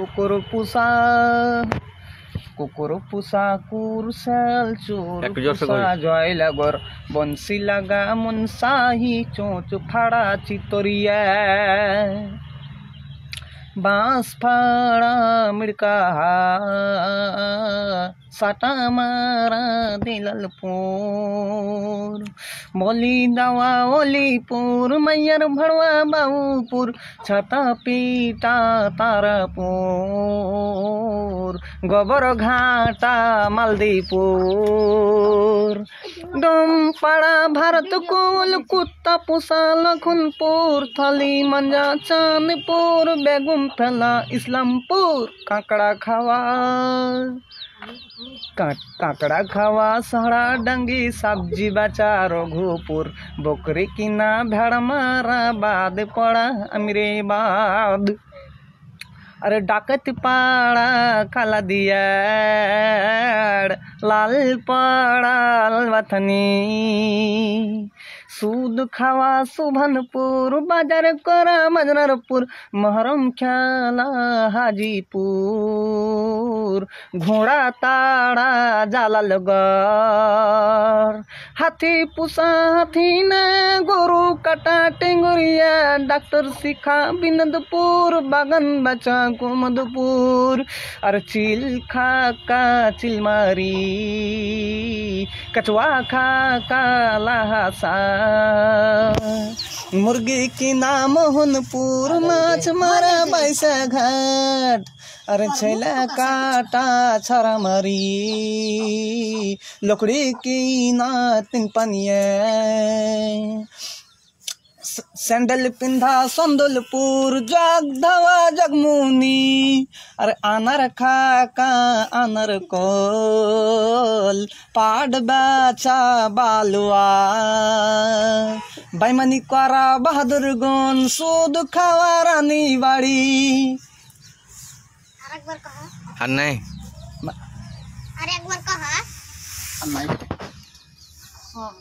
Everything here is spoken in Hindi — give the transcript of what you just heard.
कुकुर कुकुर पुसा कुर चोर बंसी लगा फाड़ा चितोरिया मिड़का साटा मारा दिलल दिलपू बोली दवा ओलीपुर मैयर भड़वा बाबूपुर छता पीता तारापुर गोबर घाटा मालदीपुर डोम पड़ा भारत कोल कुत्ता पुसा लखनपुर थली मंजा चांदपुर बेगुम फैला इस्लामपुर काकड़ा खावा काकड़ा खावा सड़ा डंगी सब्जी बचा रघुपुर बकरी किना भेड़ मारा बाद पड़ा अमीरे बाद अरे डाकत पाड़ा काला दियाड़ लाल पड़ाल वथनी सूद खावा सुभनपुर बाजार करा मजनरपुर महरम ख्याला हाजीपुर घोड़ा ताड़ा जाला लगर हाथी पुसा हाथी ने गोरु कटा टेंगुरिया डॉक्टर शिखा बिनदपुर बागन बचा को मधुपुर और चिल खा का चिलमारी कछुआ खा का लहासा मुर्गी की नाम मोहनपुर माछ मारा बैसा घाट अरे छा काटा छरा मरी लकड़ी की ना तीन पनिया सैंडल पिंधा संदलपुर जग धवा जगमुनी अरे आनर खा का आनर कोल पाड बाचा बालुआ भाई मनी क्वारा बहादुर गन सूद खावा रानी बाड़ी हाँ नहीं अरे एक बार कहा हाँ, नहीं हाँ।